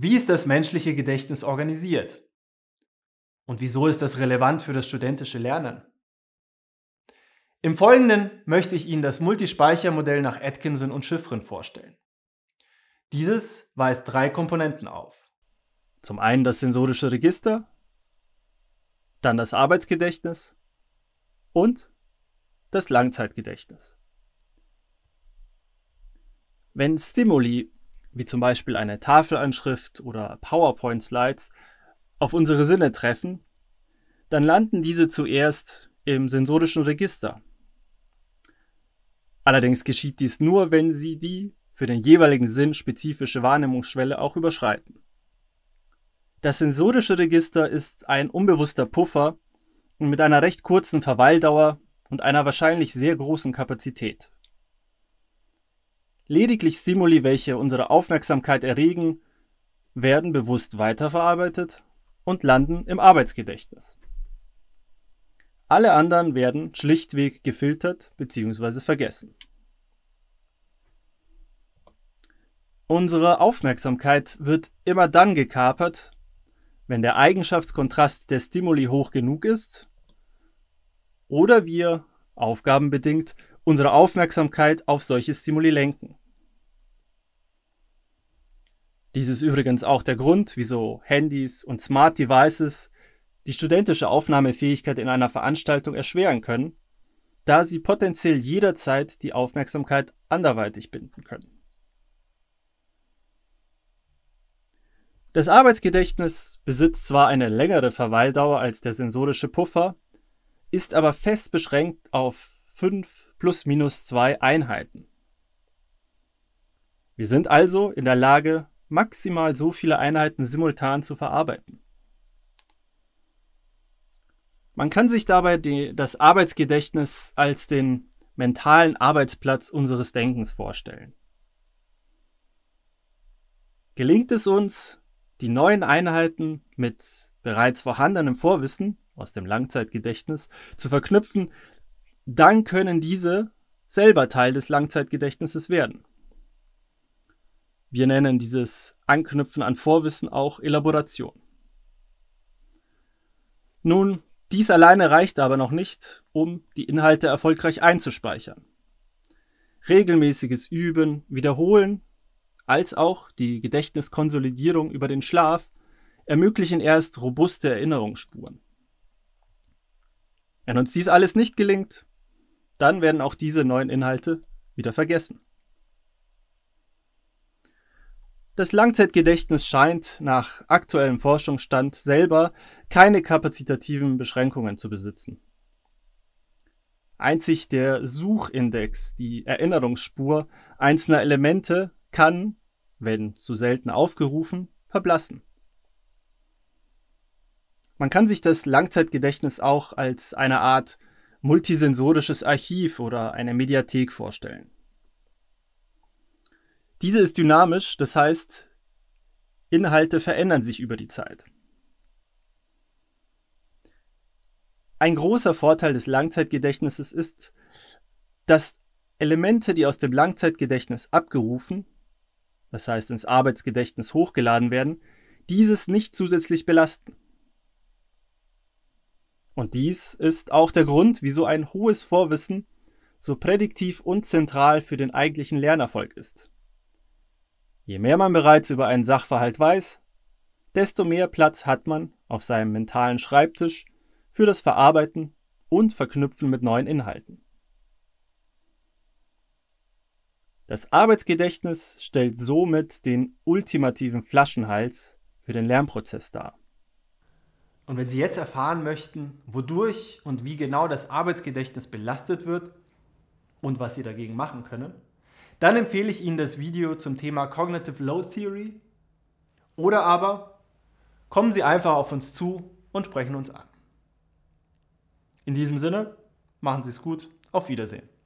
Wie ist das menschliche Gedächtnis organisiert? Und wieso ist das relevant für das studentische Lernen? Im Folgenden möchte ich Ihnen das Multispeichermodell nach Atkinson und Schiffrin vorstellen. Dieses weist drei Komponenten auf. Zum einen das sensorische Register, dann das Arbeitsgedächtnis und das Langzeitgedächtnis. Wenn Stimuli wie zum Beispiel eine Tafelanschrift oder PowerPoint-Slides, auf unsere Sinne treffen, dann landen diese zuerst im sensorischen Register. Allerdings geschieht dies nur, wenn sie die für den jeweiligen Sinn spezifische Wahrnehmungsschwelle auch überschreiten. Das sensorische Register ist ein unbewusster Puffer mit einer recht kurzen Verweildauer und einer wahrscheinlich sehr großen Kapazität. Lediglich Stimuli, welche unsere Aufmerksamkeit erregen, werden bewusst weiterverarbeitet und landen im Arbeitsgedächtnis. Alle anderen werden schlichtweg gefiltert bzw. vergessen. Unsere Aufmerksamkeit wird immer dann gekapert, wenn der Eigenschaftskontrast der Stimuli hoch genug ist oder wir, aufgabenbedingt, unsere Aufmerksamkeit auf solche Stimuli lenken. Dies ist übrigens auch der Grund, wieso Handys und Smart Devices die studentische Aufnahmefähigkeit in einer Veranstaltung erschweren können, da sie potenziell jederzeit die Aufmerksamkeit anderweitig binden können. Das Arbeitsgedächtnis besitzt zwar eine längere Verweildauer als der sensorische Puffer, ist aber fest beschränkt auf 5 plus minus 2 Einheiten. Wir sind also in der Lage, maximal so viele Einheiten simultan zu verarbeiten. Man kann sich dabei die, das Arbeitsgedächtnis als den mentalen Arbeitsplatz unseres Denkens vorstellen. Gelingt es uns, die neuen Einheiten mit bereits vorhandenem Vorwissen aus dem Langzeitgedächtnis zu verknüpfen, dann können diese selber Teil des Langzeitgedächtnisses werden. Wir nennen dieses Anknüpfen an Vorwissen auch Elaboration. Nun, dies alleine reicht aber noch nicht, um die Inhalte erfolgreich einzuspeichern. Regelmäßiges Üben, Wiederholen als auch die Gedächtniskonsolidierung über den Schlaf ermöglichen erst robuste Erinnerungsspuren. Wenn uns dies alles nicht gelingt, dann werden auch diese neuen Inhalte wieder vergessen. Das Langzeitgedächtnis scheint nach aktuellem Forschungsstand selber keine kapazitativen Beschränkungen zu besitzen. Einzig der Suchindex, die Erinnerungsspur einzelner Elemente, kann, wenn zu selten aufgerufen, verblassen. Man kann sich das Langzeitgedächtnis auch als eine Art multisensorisches Archiv oder eine Mediathek vorstellen. Diese ist dynamisch, das heißt, Inhalte verändern sich über die Zeit. Ein großer Vorteil des Langzeitgedächtnisses ist, dass Elemente, die aus dem Langzeitgedächtnis abgerufen, das heißt ins Arbeitsgedächtnis hochgeladen werden, dieses nicht zusätzlich belasten. Und dies ist auch der Grund, wieso ein hohes Vorwissen so prädiktiv und zentral für den eigentlichen Lernerfolg ist. Je mehr man bereits über einen Sachverhalt weiß, desto mehr Platz hat man auf seinem mentalen Schreibtisch für das Verarbeiten und Verknüpfen mit neuen Inhalten. Das Arbeitsgedächtnis stellt somit den ultimativen Flaschenhals für den Lernprozess dar. Und wenn Sie jetzt erfahren möchten, wodurch und wie genau das Arbeitsgedächtnis belastet wird und was Sie dagegen machen können, dann empfehle ich Ihnen das Video zum Thema Cognitive Load Theory. Oder aber kommen Sie einfach auf uns zu und sprechen uns an. In diesem Sinne, machen Sie es gut, auf Wiedersehen.